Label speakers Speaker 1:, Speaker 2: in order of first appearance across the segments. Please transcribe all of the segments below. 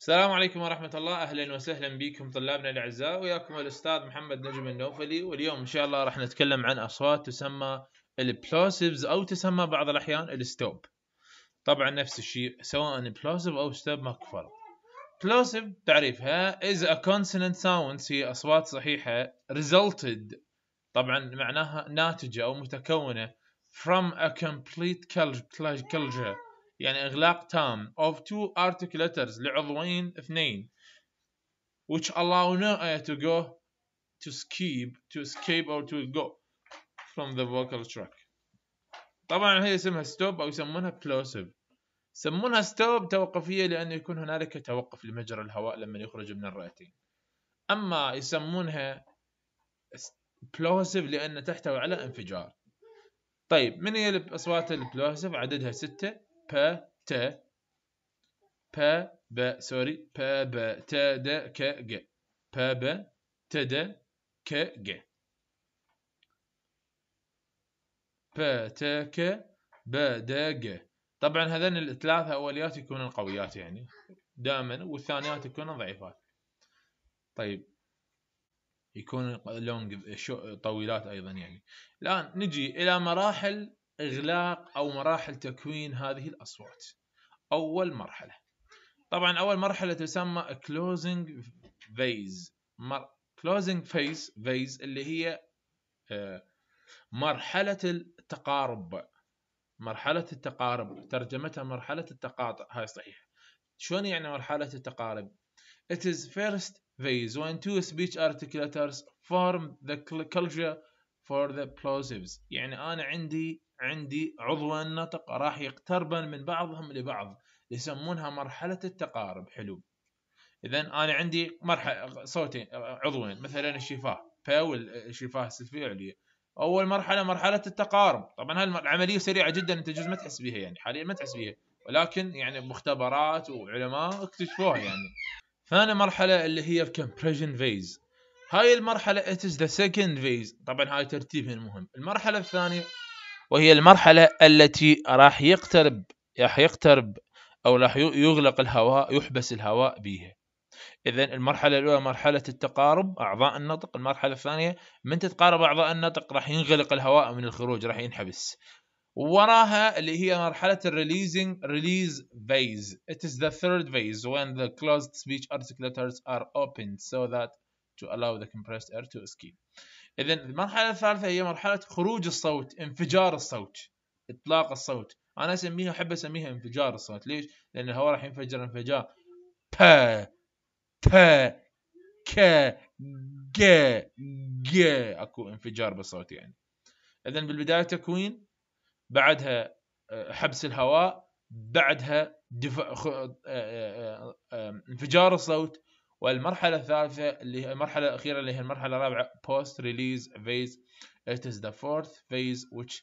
Speaker 1: السلام عليكم ورحمة الله أهلا وسهلا بكم طلابنا الأعزاء وياكم الأستاذ محمد نجم النوفلي واليوم إن شاء الله راح نتكلم عن أصوات تسمى البلوسيفز أو تسمى بعض الأحيان الستوب طبعا نفس الشيء سواء بلوسيف أو ستوب ماكو فرق بلوسيف تعريفها is a consonant sound هي أصوات صحيحة resulted طبعا معناها ناتجة أو متكونة from a complete culture يعني إغلاق تام of two articulators لعضوين اثنين which allow no air to go to escape to escape or to go from the vocal track طبعا هي اسمها stop أو يسمونها plosive يسمونها stop توقفية لأنه يكون هنالك توقف لمجرى الهواء لما يخرج من الرئتين أما يسمونها بلوسيف لأن تحتوي على انفجار طيب من هي الأصوات البلوسيف عددها ستة ب ت ب ب سوري ب ب ت د ك ج ب ب ت د ك ج ب ت ك ب د ج طبعا هذين الثلاثة أوليات يكونون قويات يعني دائما والثانيات يكونون ضعيفات طيب يكون لونج طويلات أيضا يعني الآن نجي إلى مراحل إغلاق أو مراحل تكوين هذه الأصوات أول مرحلة طبعا أول مرحلة تسمى closing phase مر... closing phase phase اللي هي آه، مرحلة التقارب مرحلة التقارب ترجمتها مرحلة التقاطع هاي صحيح شلون يعني مرحلة التقارب It is first phase when two speech articulators form the culture for the plosives يعني انا عندي عندي عضو النطق راح يقتربن من بعضهم لبعض يسمونها مرحلة التقارب حلو اذا انا عندي مرحله صوتين عضوين مثلا الشفاه فو الشفاه السفليه العليا اول مرحله مرحله التقارب طبعا هاي العمليه سريعه جدا انت جزء ما تحس بيها يعني حاليا ما تحس بيها ولكن يعني مختبرات وعلماء اكتشفوها يعني ثاني مرحله اللي هي الكمبريشن فيز هاي المرحلة it is the second phase طبعا هاي ترتيب المهم المرحلة الثانية وهي المرحلة التي راح يقترب راح يقترب أو راح يغلق الهواء يحبس الهواء بها إذا المرحلة الأولى مرحلة التقارب أعضاء النطق المرحلة الثانية من تتقارب أعضاء النطق راح ينغلق الهواء من الخروج راح ينحبس وراها اللي هي مرحلة الريليزنج ريليز فيز it is the third phase when the closed speech articulators are opened so that to allow the compressed air to escape إذا المرحلة الثالثة هي مرحلة خروج الصوت انفجار الصوت إطلاق الصوت أنا أسميها أحب أسميها انفجار الصوت ليش؟ لأن الهواء راح ينفجر انفجار با با ك ج ج اكو انفجار بالصوت يعني اذا بالبدايه تكوين بعدها آه، حبس الهواء بعدها دفع آه، آه، انفجار الصوت والمرحلة الثالثة اللي هي المرحلة الأخيرة اللي هي المرحلة الرابعة post release phase it is the fourth phase which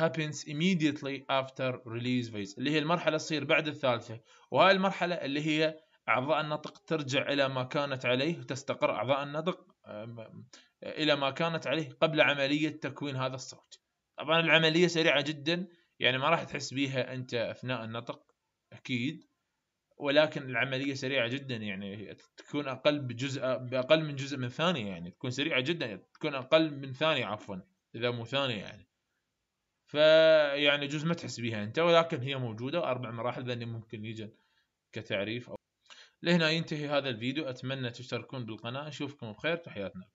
Speaker 1: happens immediately after release phase اللي هي المرحلة تصير بعد الثالثة وهاي المرحلة اللي هي أعضاء النطق ترجع إلى ما كانت عليه تستقر أعضاء النطق إلى ما كانت عليه قبل عملية تكوين هذا الصوت طبعا العملية سريعة جدا يعني ما راح تحس بيها أنت أثناء النطق أكيد ولكن العمليه سريعه جدا يعني تكون اقل بجزء باقل من جزء من ثانيه يعني تكون سريعه جدا تكون اقل من ثانيه عفوا اذا مو ثانيه يعني فيعني جزء ما تحس بيها انت ولكن هي موجوده اربع مراحل ذني ممكن يجي كتعريف او لهنا ينتهي هذا الفيديو اتمنى تشتركون بالقناه اشوفكم بخير تحياتنا